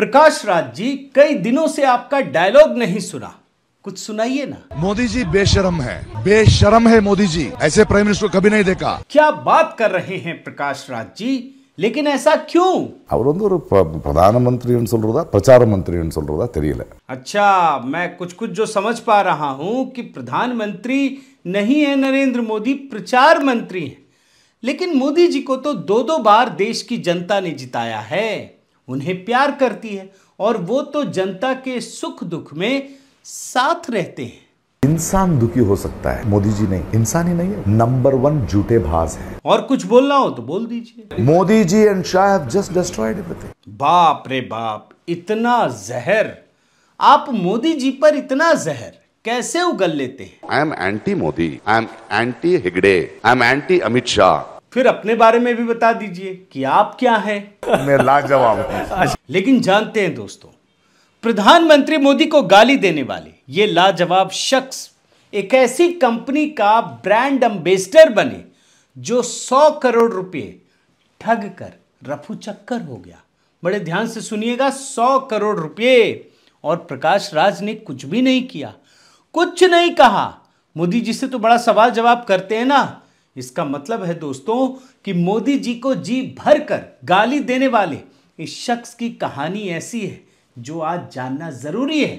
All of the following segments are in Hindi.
प्रकाश राज जी कई दिनों से आपका डायलॉग नहीं सुना कुछ सुनाइए ना मोदी जी बेशरम है बेशरम है मोदी जी ऐसे प्राइम मिनिस्टर कभी नहीं देखा क्या बात कर रहे हैं प्रकाश राज जी लेकिन ऐसा क्यों அவர் வந்து ஒரு प्रधानमंत्री சொல்றதா பிரச்சார மந்திரின்னு சொல்றதா தெரியல अच्छा मैं कुछ कुछ जो समझ पा रहा हूं कि प्रधानमंत्री नहीं है नरेंद्र मोदी प्रचार मंत्री हैं लेकिन मोदी जी को तो दो दो बार देश की जनता ने जिताया है उन्हें प्यार करती है और वो तो जनता के सुख दुख में साथ रहते हैं इंसान दुखी हो सकता है मोदी जी नहीं इंसान ही नहीं है नंबर वन झूठे भाज है और कुछ बोलना हो तो बोल दीजिए Modi ji and Shah just destroyed everything बाप रे बाप इतना जहर आप मोदी जी पर इतना जहर कैसे उगल लेते हैं I am anti Modi I am anti हिगड़े I am anti Amit Shah फिर अपने बारे में भी बता दीजिए कि आप क्या है मैं लाजवाब लेकिन जानते हैं दोस्तों प्रधानमंत्री मोदी को गाली देने वाले ये लाजवाब शख्स एक ऐसी कंपनी का ब्रांड एम्बेसडर बने जो 100 करोड़ रुपए ठग कर रफू चक्कर हो गया बड़े ध्यान से सुनिएगा 100 करोड़ रुपए और प्रकाश राज ने कुछ भी नहीं किया कुछ नहीं कहा मोदी जी से तो बड़ा सवाल जवाब करते हैं ना इसका मतलब है दोस्तों कि मोदी जी को जी भर कर गाली देने वाले इस शख्स की कहानी ऐसी है जो आज जानना जरूरी है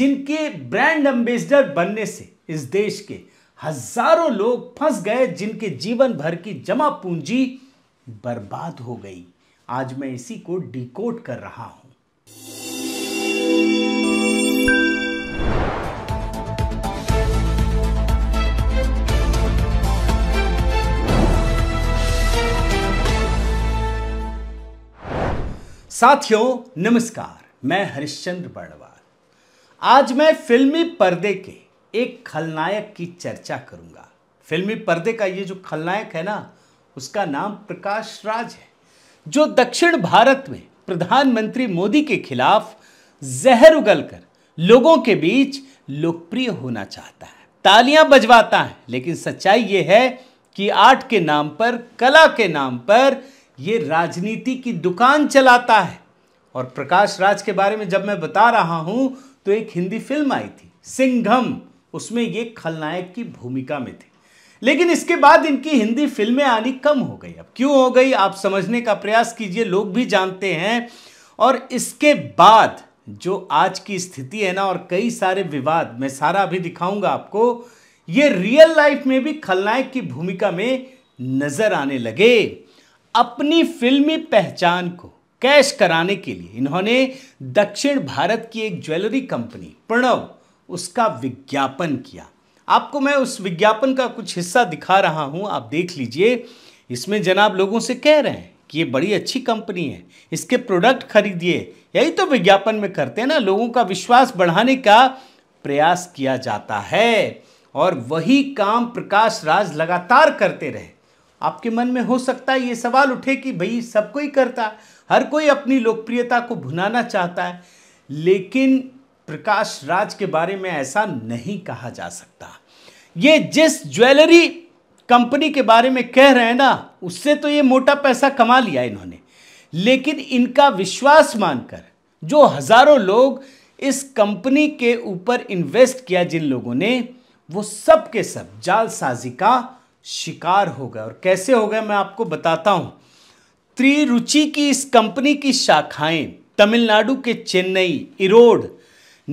जिनके ब्रांड एम्बेसडर बनने से इस देश के हजारों लोग फंस गए जिनके जीवन भर की जमा पूंजी बर्बाद हो गई आज मैं इसी को डिकोड कर रहा हूं साथियों नमस्कार मैं हरिश्चंद्र बड़वाल आज मैं फिल्मी पर्दे के एक खलनायक की चर्चा करूंगा फिल्मी पर्दे का ये जो खलनायक है ना उसका नाम प्रकाश राज है जो दक्षिण भारत में प्रधानमंत्री मोदी के खिलाफ जहर उगलकर लोगों के बीच लोकप्रिय होना चाहता है तालियां बजवाता है लेकिन सच्चाई ये है कि आर्ट के नाम पर कला के नाम पर ये राजनीति की दुकान चलाता है और प्रकाश राज के बारे में जब मैं बता रहा हूं तो एक हिंदी फिल्म आई थी सिंघम उसमें ये खलनायक की भूमिका में थे लेकिन इसके बाद इनकी हिंदी फिल्में आनी कम हो गई अब क्यों हो गई आप समझने का प्रयास कीजिए लोग भी जानते हैं और इसके बाद जो आज की स्थिति है ना और कई सारे विवाद मैं सारा अभी दिखाऊंगा आपको ये रियल लाइफ में भी खलनायक की भूमिका में नजर आने लगे अपनी फिल्मी पहचान को कैश कराने के लिए इन्होंने दक्षिण भारत की एक ज्वेलरी कंपनी प्रणव उसका विज्ञापन किया आपको मैं उस विज्ञापन का कुछ हिस्सा दिखा रहा हूं आप देख लीजिए इसमें जनाब लोगों से कह रहे हैं कि ये बड़ी अच्छी कंपनी है इसके प्रोडक्ट खरीदिए यही तो विज्ञापन में करते हैं ना लोगों का विश्वास बढ़ाने का प्रयास किया जाता है और वही काम प्रकाश राज लगातार करते रहे आपके मन में हो सकता है ये सवाल उठे कि भई सब कोई करता है हर कोई अपनी लोकप्रियता को भुनाना चाहता है लेकिन प्रकाश राज के बारे में ऐसा नहीं कहा जा सकता ये जिस ज्वेलरी कंपनी के बारे में कह रहे हैं ना उससे तो ये मोटा पैसा कमा लिया इन्होंने लेकिन इनका विश्वास मानकर जो हजारों लोग इस कंपनी के ऊपर इन्वेस्ट किया जिन लोगों ने वो सब के सब जालसाजी का शिकार हो गए और कैसे हो गए मैं आपको बताता हूं त्रिरुचि की इस कंपनी की शाखाएं तमिलनाडु के चेन्नई इरोड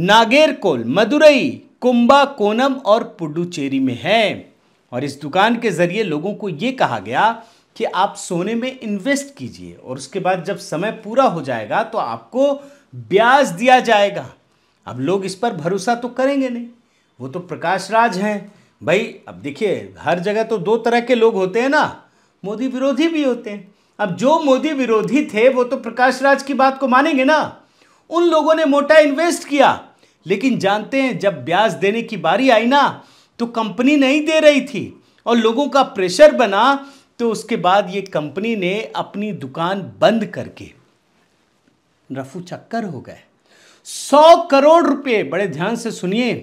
नागेरकोल मदुरई कुंबा कोनम और पुडुचेरी में है और इस दुकान के जरिए लोगों को ये कहा गया कि आप सोने में इन्वेस्ट कीजिए और उसके बाद जब समय पूरा हो जाएगा तो आपको ब्याज दिया जाएगा अब लोग इस पर भरोसा तो करेंगे नहीं वो तो प्रकाश राज हैं भाई अब देखिए हर जगह तो दो तरह के लोग होते हैं ना मोदी विरोधी भी होते हैं अब जो मोदी विरोधी थे वो तो प्रकाश राज की बात को मानेंगे ना उन लोगों ने मोटा इन्वेस्ट किया लेकिन जानते हैं जब ब्याज देने की बारी आई ना तो कंपनी नहीं दे रही थी और लोगों का प्रेशर बना तो उसके बाद ये कंपनी ने अपनी दुकान बंद करके रफू चक्कर हो गए सौ करोड़ रुपए बड़े ध्यान से सुनिए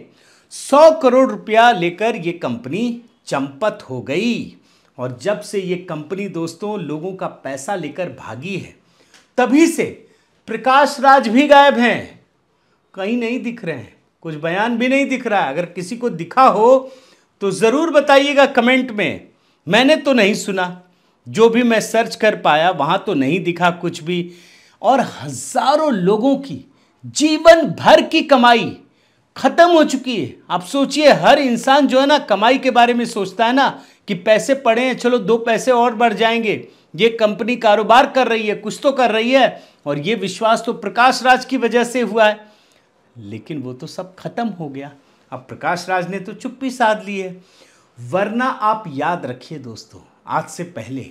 सौ करोड़ रुपया लेकर ये कंपनी चंपत हो गई और जब से ये कंपनी दोस्तों लोगों का पैसा लेकर भागी है तभी से प्रकाश राज भी गायब हैं कहीं नहीं दिख रहे हैं कुछ बयान भी नहीं दिख रहा है अगर किसी को दिखा हो तो ज़रूर बताइएगा कमेंट में मैंने तो नहीं सुना जो भी मैं सर्च कर पाया वहाँ तो नहीं दिखा कुछ भी और हजारों लोगों की जीवन भर की कमाई खत्म हो चुकी है आप सोचिए हर इंसान जो है ना कमाई के बारे में सोचता है ना कि पैसे पड़े हैं चलो दो पैसे और बढ़ जाएंगे ये कंपनी कारोबार कर रही है कुछ तो कर रही है और ये विश्वास तो प्रकाश राज की वजह से हुआ है लेकिन वो तो सब खत्म हो गया अब प्रकाश राज ने तो चुप्पी साध ली है वरना आप याद रखिए दोस्तों आज से पहले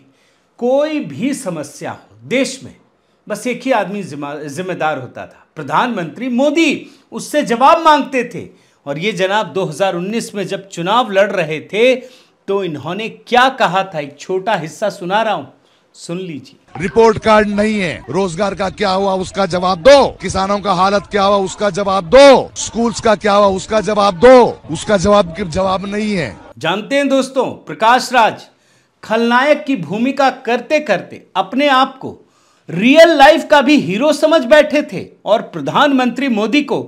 कोई भी समस्या हो देश में बस एक ही आदमी जिम्मेदार होता था प्रधानमंत्री मोदी उससे जवाब मांगते थे और ये जनाब 2019 में जब चुनाव लड़ रहे थे तो इन्होंने क्या कहा था एक छोटा हिस्सा सुना रहा हूँ सुन लीजिए रिपोर्ट कार्ड नहीं है रोजगार का क्या हुआ उसका जवाब दो किसानों का हालत क्या हुआ उसका जवाब दो स्कूल्स का क्या हुआ उसका जवाब दो उसका जवाब जवाब नहीं है जानते हैं दोस्तों प्रकाश राज खलनायक की भूमिका करते करते अपने आप को रियल लाइफ का भी हीरो समझ बैठे थे और प्रधानमंत्री मोदी को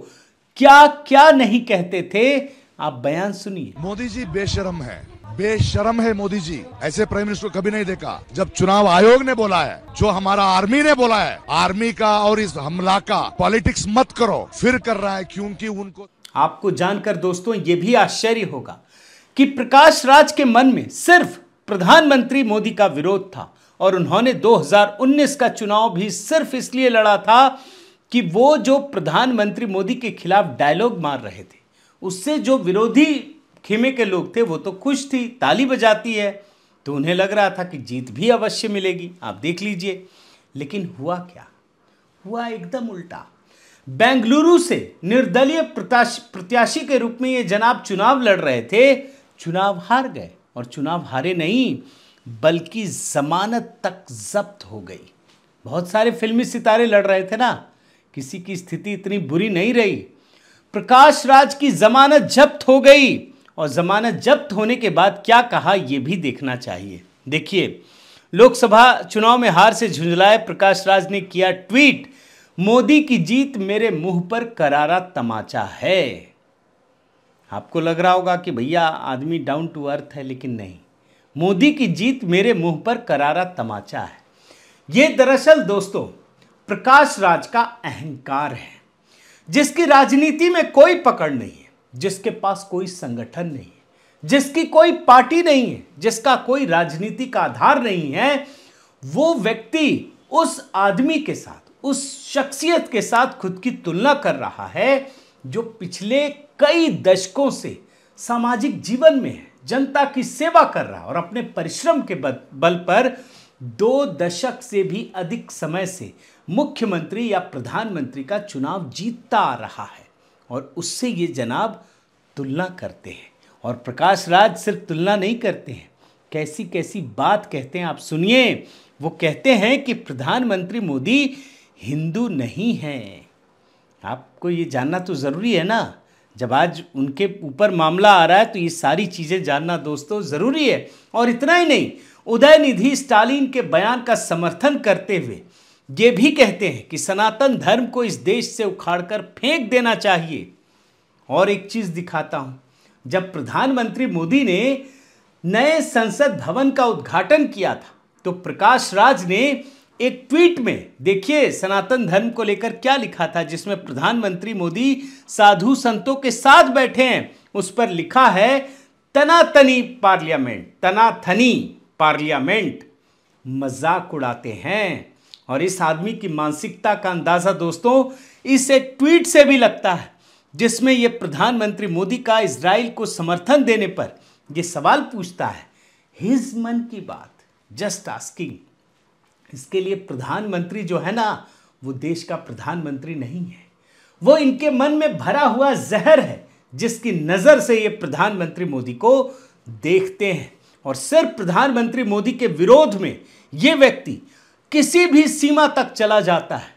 क्या क्या नहीं कहते थे आप बयान सुनिए मोदी जी बेशरम है बेशरम है मोदी जी ऐसे प्राइम मिनिस्टर कभी नहीं देखा जब चुनाव आयोग ने बोला है जो हमारा आर्मी ने बोला है आर्मी का और इस हमला का पॉलिटिक्स मत करो फिर कर रहा है क्योंकि उनको आपको जानकर दोस्तों ये भी आश्चर्य होगा कि प्रकाश राज के मन में सिर्फ प्रधानमंत्री मोदी का विरोध था और उन्होंने 2019 का चुनाव भी सिर्फ इसलिए लड़ा था कि वो जो प्रधानमंत्री मोदी के खिलाफ डायलॉग मार रहे थे उससे जो विरोधी खेमे के लोग थे वो तो खुश थी ताली बजाती है तो उन्हें लग रहा था कि जीत भी अवश्य मिलेगी आप देख लीजिए लेकिन हुआ क्या हुआ एकदम उल्टा बेंगलुरु से निर्दलीय प्रत्याशी के रूप में ये जनाब चुनाव लड़ रहे थे चुनाव हार गए और चुनाव हारे नहीं बल्कि जमानत तक जब्त हो गई बहुत सारे फिल्मी सितारे लड़ रहे थे ना किसी की स्थिति इतनी बुरी नहीं रही प्रकाश राज की जमानत जब्त हो गई और जमानत जब्त होने के बाद क्या कहा यह भी देखना चाहिए देखिए लोकसभा चुनाव में हार से झुंझलाए प्रकाश राज ने किया ट्वीट मोदी की जीत मेरे मुंह पर करारा तमाचा है आपको लग रहा होगा कि भैया आदमी डाउन टू अर्थ है लेकिन नहीं मोदी की जीत मेरे मुंह पर करारा तमाचा है ये दरअसल दोस्तों प्रकाश राज का अहंकार है जिसकी राजनीति में कोई पकड़ नहीं है जिसके पास कोई संगठन नहीं है जिसकी कोई पार्टी नहीं है जिसका कोई राजनीति का आधार नहीं है वो व्यक्ति उस आदमी के साथ उस शख्सियत के साथ खुद की तुलना कर रहा है जो पिछले कई दशकों से सामाजिक जीवन में है जनता की सेवा कर रहा और अपने परिश्रम के बल पर दो दशक से भी अधिक समय से मुख्यमंत्री या प्रधानमंत्री का चुनाव जीतता आ रहा है और उससे ये जनाब तुलना करते हैं और प्रकाश राज सिर्फ तुलना नहीं करते हैं कैसी कैसी बात कहते हैं आप सुनिए वो कहते हैं कि प्रधानमंत्री मोदी हिंदू नहीं हैं आपको ये जानना तो ज़रूरी है ना जब आज उनके ऊपर मामला आ रहा है तो ये सारी चीज़ें जानना दोस्तों ज़रूरी है और इतना ही नहीं उदय निधि स्टालिन के बयान का समर्थन करते हुए ये भी कहते हैं कि सनातन धर्म को इस देश से उखाड़कर फेंक देना चाहिए और एक चीज़ दिखाता हूँ जब प्रधानमंत्री मोदी ने नए संसद भवन का उद्घाटन किया था तो प्रकाश राज ने एक ट्वीट में देखिए सनातन धर्म को लेकर क्या लिखा था जिसमें प्रधानमंत्री मोदी साधु संतों के साथ बैठे हैं उस पर लिखा है तनातनी पार्लियामेंट तनाथनी पार्लियामेंट मजाक उड़ाते हैं और इस आदमी की मानसिकता का अंदाज़ा दोस्तों इस एक ट्वीट से भी लगता है जिसमें यह प्रधानमंत्री मोदी का इसराइल को समर्थन देने पर यह सवाल पूछता है हिज मन की बात जस्ट आस्किंग इसके लिए प्रधानमंत्री जो है ना वो देश का प्रधानमंत्री नहीं है वो इनके मन में भरा हुआ जहर है जिसकी नज़र से ये प्रधानमंत्री मोदी को देखते हैं और सिर्फ प्रधानमंत्री मोदी के विरोध में ये व्यक्ति किसी भी सीमा तक चला जाता है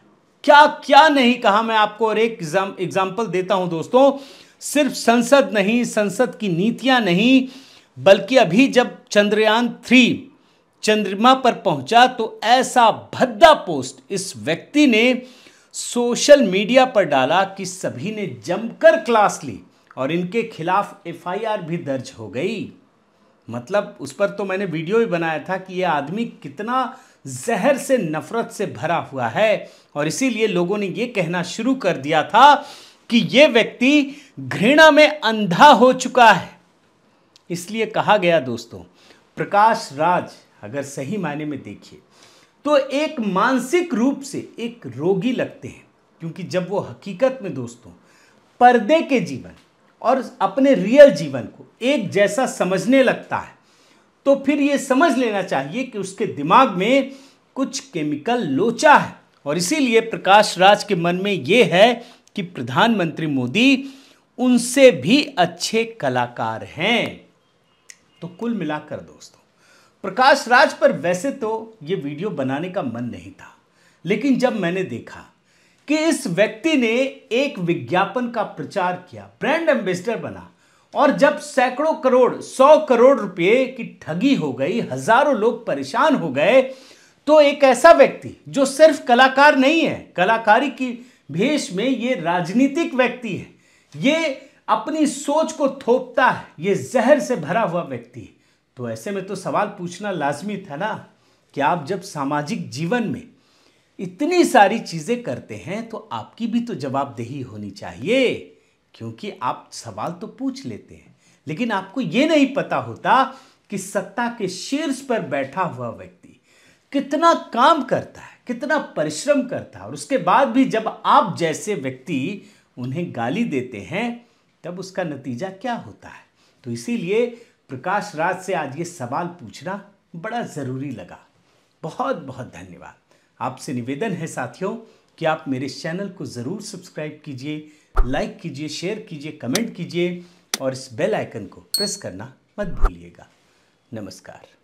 क्या क्या नहीं कहा मैं आपको और एक एग्जाम्पल देता हूं दोस्तों सिर्फ संसद नहीं संसद की नीतियां नहीं बल्कि अभी जब चंद्रयान थ्री चंद्रमा पर पहुंचा तो ऐसा भद्दा पोस्ट इस व्यक्ति ने सोशल मीडिया पर डाला कि सभी ने जमकर क्लास ली और इनके खिलाफ एफआईआर भी दर्ज हो गई मतलब उस पर तो मैंने वीडियो भी बनाया था कि यह आदमी कितना जहर से नफरत से भरा हुआ है और इसीलिए लोगों ने यह कहना शुरू कर दिया था कि यह व्यक्ति घृणा में अंधा हो चुका है इसलिए कहा गया दोस्तों प्रकाश राज अगर सही मायने में देखिए तो एक मानसिक रूप से एक रोगी लगते हैं क्योंकि जब वो हकीकत में दोस्तों पर्दे के जीवन और अपने रियल जीवन को एक जैसा समझने लगता है तो फिर ये समझ लेना चाहिए कि उसके दिमाग में कुछ केमिकल लोचा है और इसीलिए प्रकाश राज के मन में ये है कि प्रधानमंत्री मोदी उनसे भी अच्छे कलाकार हैं तो कुल मिलाकर दोस्तों प्रकाश राज पर वैसे तो ये वीडियो बनाने का मन नहीं था लेकिन जब मैंने देखा कि इस व्यक्ति ने एक विज्ञापन का प्रचार किया ब्रांड एम्बेसडर बना और जब सैकड़ों करोड़ सौ करोड़ रुपए की ठगी हो गई हजारों लोग परेशान हो गए तो एक ऐसा व्यक्ति जो सिर्फ कलाकार नहीं है कलाकारी की भेष में ये राजनीतिक व्यक्ति है ये अपनी सोच को थोपता है ये जहर से भरा हुआ व्यक्ति है तो ऐसे में तो सवाल पूछना लाजमी था ना कि आप जब सामाजिक जीवन में इतनी सारी चीज़ें करते हैं तो आपकी भी तो जवाबदेही होनी चाहिए क्योंकि आप सवाल तो पूछ लेते हैं लेकिन आपको ये नहीं पता होता कि सत्ता के शीर्ष पर बैठा हुआ व्यक्ति कितना काम करता है कितना परिश्रम करता है और उसके बाद भी जब आप जैसे व्यक्ति उन्हें गाली देते हैं तब उसका नतीजा क्या होता है तो इसीलिए प्रकाश राज से आज ये सवाल पूछना बड़ा ज़रूरी लगा बहुत बहुत धन्यवाद आपसे निवेदन है साथियों कि आप मेरे चैनल को ज़रूर सब्सक्राइब कीजिए लाइक कीजिए शेयर कीजिए कमेंट कीजिए और इस बेल आइकन को प्रेस करना मत भूलिएगा नमस्कार